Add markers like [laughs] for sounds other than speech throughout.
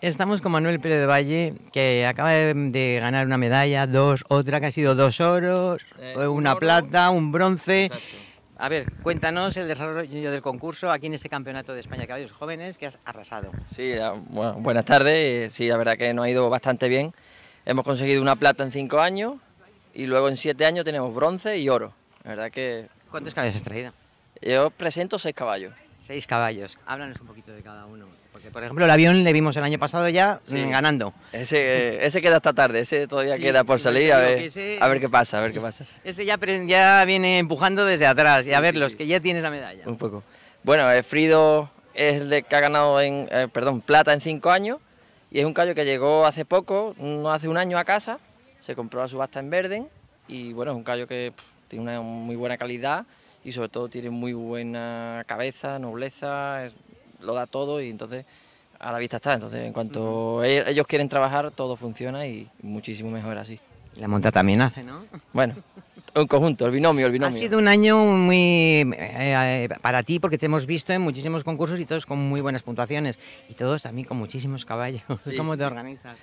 Estamos con Manuel Pérez de Valle, que acaba de, ganar una medalla, dos, otra que ha sido dos oros, eh, una plata, un bronce. A ver, cuéntanos el desarrollo del concurso aquí en este Campeonato de España de Caballos Jóvenes que has arrasado. Sí, buenas tardes. Sí, la verdad que nos ha ido bastante bien. Hemos conseguido una plata en cinco años y luego en siete años tenemos bronce y oro. verdad que... ¿Cuántos caballos has traído? Yo presento seis caballos. Seis caballos. Háblanos un poquito de cada uno. Porque, por ejemplo, el avión le vimos el año pasado ya mm, ganando. Ese, eh, ese queda hasta tarde, ese todavía queda por salir, a ver, a ver qué pasa, a ver qué pasa. Ese ya, ya viene empujando desde atrás, y a ver, los que ya tienes la medalla. Un poco. Bueno, eh, Frido es el de que ha ganado en, eh, perdón, plata en cinco años, y es un callo que llegó hace poco, no hace un año a casa, se compró a subasta en Verden, y bueno, es un callo que tiene una muy buena calidad, y sobre todo tiene muy buena cabeza, nobleza, lo da todo y entonces a la vista está. Entonces, en cuanto e-, ellos quieren trabajar, todo funciona y muchísimo mejor así. La monta también hace, ¿no? Bueno, un conjunto, el binomio, el binomio. Ha sido un año muy eh, para ti porque te hemos visto en muchísimos concursos y todos con muy buenas puntuaciones y todos también con muchísimos caballos. [laughs] ¿Cómo te organizas?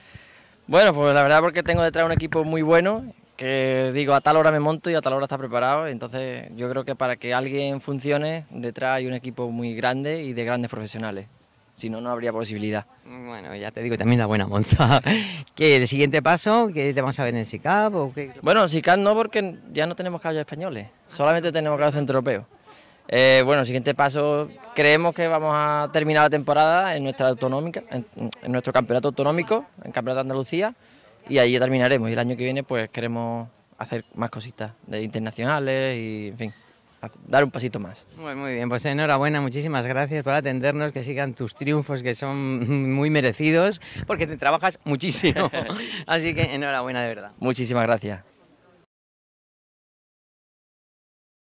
Bueno, pues la verdad porque tengo detrás un equipo muy bueno que digo, a tal hora me monto y a tal hora está preparado. Entonces yo creo que para que alguien funcione, detrás hay un equipo muy grande y de grandes profesionales. Si no, no habría posibilidad. Bueno, ya te digo también la buena monta. [laughs] ¿Qué, el siguiente paso? ¿Qué te vamos a ver en SICAP? O qué? Bueno, SICAP no, porque ya no tenemos caballos españoles. Solamente tenemos caballos centroeuropeos. Eh, bueno, siguiente paso, creemos que vamos a terminar la temporada en nuestra autonómica, en nuestro campeonato autonómico, en Campeonato de Andalucía y ahí terminaremos. Y el año que viene pues queremos hacer más cositas de internacionales y en fin dar un pasito más. Muy, muy bien, pues enhorabuena, muchísimas gracias por atendernos, que sigan tus triunfos que son muy merecidos, porque te trabajas muchísimo. [laughs] Así que enhorabuena de verdad. Muchísimas gracias.